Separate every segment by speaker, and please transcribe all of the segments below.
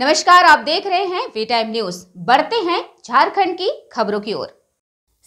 Speaker 1: नमस्कार आप देख रहे हैं वी टाइम न्यूज बढ़ते हैं झारखंड की खबरों की ओर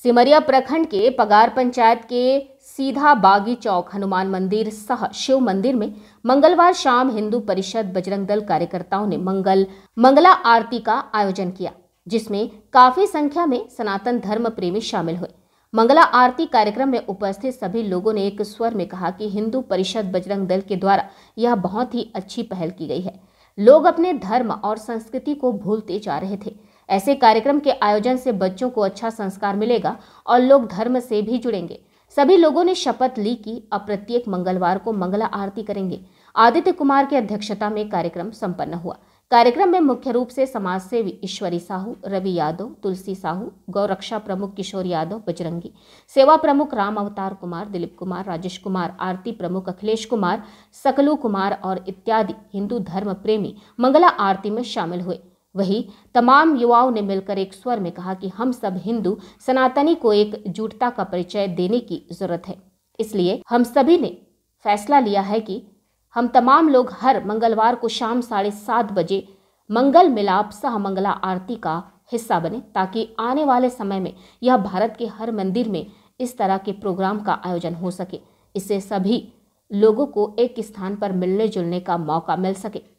Speaker 1: सिमरिया प्रखंड के पगार पंचायत के सीधा बागी चौक हनुमान मंदिर सह शिव मंदिर में मंगलवार शाम हिंदू परिषद बजरंग दल कार्यकर्ताओं ने मंगल मंगला आरती का आयोजन किया जिसमें काफी संख्या में सनातन धर्म प्रेमी शामिल हुए मंगला आरती कार्यक्रम में उपस्थित सभी लोगों ने एक स्वर में कहा कि हिंदू परिषद बजरंग दल के द्वारा यह बहुत ही अच्छी पहल की गई है लोग अपने धर्म और संस्कृति को भूलते जा रहे थे ऐसे कार्यक्रम के आयोजन से बच्चों को अच्छा संस्कार मिलेगा और लोग धर्म से भी जुड़ेंगे सभी लोगों ने शपथ ली कि अब प्रत्येक मंगलवार को मंगला आरती करेंगे आदित्य कुमार की अध्यक्षता में कार्यक्रम संपन्न हुआ कार्यक्रम में मुख्य रूप से समाज सेवी ईश्वरी साहू रवि यादव तुलसी साहू गौरक्षा प्रमुख किशोर यादव बजरंगी सेवा प्रमुख राम अवतार कुमार दिलीप कुमार राजेश कुमार आरती प्रमुख अखिलेश कुमार सकलू कुमार और इत्यादि हिंदू धर्म प्रेमी मंगला आरती में शामिल हुए वही तमाम युवाओं ने मिलकर एक स्वर में कहा कि हम सब हिंदू सनातनी को एक जुटता का परिचय देने की जरूरत है इसलिए हम सभी ने फैसला लिया है कि हम तमाम लोग हर मंगलवार को शाम साढ़े सात बजे मंगल मिलाप सह मंगला आरती का हिस्सा बने ताकि आने वाले समय में यह भारत के हर मंदिर में इस तरह के प्रोग्राम का आयोजन हो सके इससे सभी लोगों को एक स्थान पर मिलने जुलने का मौका मिल सके